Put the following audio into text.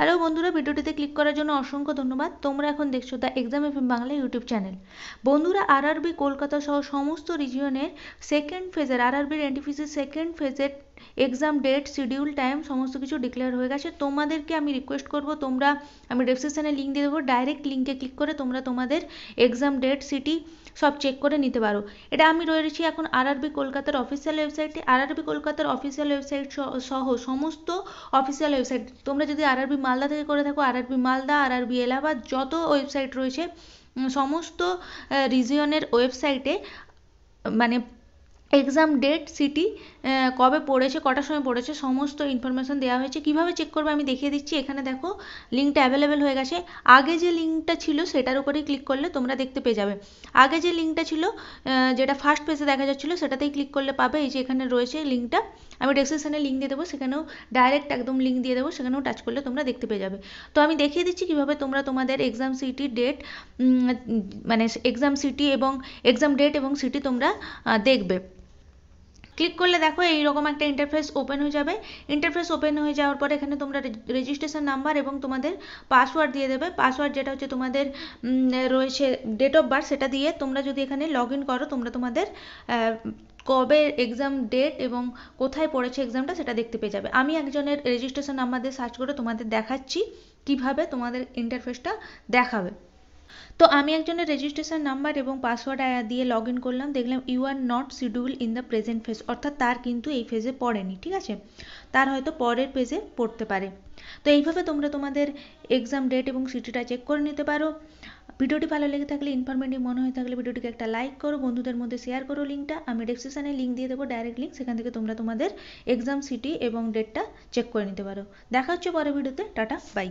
hello বন্ধুরা ভিডিওটিতে click করার জন্য অসংখ্য ধন্যবাদ তোমরা এখন দেখছো the exam of Bangla YouTube channel বন্ধুরা আরআরবি কলকাতা সহ সমস্ত রিজিয়নের সেকেন্ড ফেজের আরআরবির এনটিপিসির সেকেন্ড ফেজের এক্সাম ডেট শিডিউল টাইম সমস্ত কিছু ডিক্লেয়ার হয়ে গেছে তোমাদেরকে আমি রিকোয়েস্ট করব তোমরা আমি ডেসক্রিপশানে লিঙ্ক দিয়ে দেবো ডাইরেক্ট লিঙ্কে ক্লিক করে তোমরা তোমাদের এক্সাম ডেট সিটি সব চেক করে নিতে পারো এটা আমি রয়েছি এখন আরআরবি কলকাতার অফিসিয়াল ওয়েবসাইটে আরআরবি কলকাতার অফিসিয়াল ওয়েবসাইট সহ সমস্ত অফিসিয়াল ওয়েবসাইট তোমরা যদি আরআরবি মালদা থেকে করে থাকো আরআরবি মালদা আরআরবি এলাহাবাদ যত ওয়েবসাইট রয়েছে সমস্ত রিজিয়নের ওয়েবসাইটে মানে এক্সাম ডেট সিটি কবে পড়েছে কটার সময় পড়েছে সমস্ত ইনফরমেশান দেওয়া হয়েছে কিভাবে চেক করবে আমি দেখিয়ে দিচ্ছি এখানে দেখো লিঙ্কটা অ্যাভেলেবেল হয়ে গেছে আগে যে লিঙ্কটা ছিল সেটার উপরেই ক্লিক করলে তোমরা দেখতে পেয়ে যাবে আগে যে লিঙ্কটা ছিল যেটা ফার্স্ট পেজে দেখা যাচ্ছিলো সেটাতেই ক্লিক করলে পাবে এই যে এখানে রয়েছে লিঙ্কটা আমি ডেসক্রিপশানে লিঙ্ক দিয়ে দেবো সেখানেও ডাইরেক্ট একদম লিঙ্ক দিয়ে দেবো সেখানেও টাচ করলে তোমরা দেখতে পেয়ে যাবে তো আমি দেখিয়ে দিচ্ছি কিভাবে তোমরা তোমাদের এক্সাম সিটি ডেট মানে এক্সাম সিটি এবং এক্সাম ডেট এবং সিটি তোমরা দেখবে ক্লিক করলে দেখো এইরকম একটা ইন্টারফেস ওপেন হয়ে যাবে ইন্টারফেস ওপেন হয়ে যাওয়ার পরে এখানে তোমরা রেজিস্ট্রেশন নাম্বার এবং তোমাদের পাসওয়ার্ড দিয়ে দেবে পাসওয়ার্ড যেটা হচ্ছে তোমাদের রয়েছে ডেট অফ বার্থ সেটা দিয়ে তোমরা যদি এখানে লগ ইন করো তোমরা তোমাদের কবে এক্সাম ডেট এবং কোথায় পড়েছে এক্সামটা সেটা দেখতে পেয়ে যাবে আমি একজনের রেজিস্ট্রেশন নাম্বার দিয়ে সার্চ করে তোমাদের দেখাচ্ছি কিভাবে তোমাদের ইন্টারফেসটা দেখাবে তো আমি একজনের রেজিস্ট্রেশন নাম্বার এবং পাসওয়ার্ড দিয়ে লগ ইন করলাম দেখলাম you are not schedule in the present phase অর্থাৎ তার কিন্তু এই ফেজে পড়েনি ঠিক আছে তার হয়তো পরের পেজে পড়তে পারে তো এইভাবে তোমরা তোমাদের এক্সাম ডেট এবং সিটিটা চেক করে নিতে পারো ভিডিওটি ভালো লেগে থাকলে ইনফরমেটিভ মনে হয়ে থাকলে ভিডিওটিকে একটা লাইক করো বন্ধুদের মধ্যে শেয়ার করো লিঙ্কটা আমি ডেসক্রিপশানে লিঙ্ক দিয়ে দেবো ডাইরেক্ট লিঙ্ক সেখান থেকে তোমরা তোমাদের এক্সাম সিটি এবং ডেটটা চেক করে নিতে পারো দেখা হচ্ছে পরের ভিডিওতে টাটা বাই